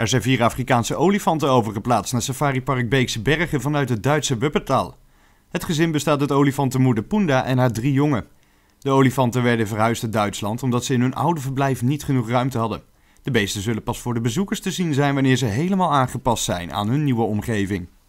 Er zijn vier Afrikaanse olifanten overgeplaatst naar safaripark Beekse Bergen vanuit het Duitse Wuppertal. Het gezin bestaat uit olifantenmoeder Punda en haar drie jongen. De olifanten werden verhuisd uit Duitsland omdat ze in hun oude verblijf niet genoeg ruimte hadden. De beesten zullen pas voor de bezoekers te zien zijn wanneer ze helemaal aangepast zijn aan hun nieuwe omgeving.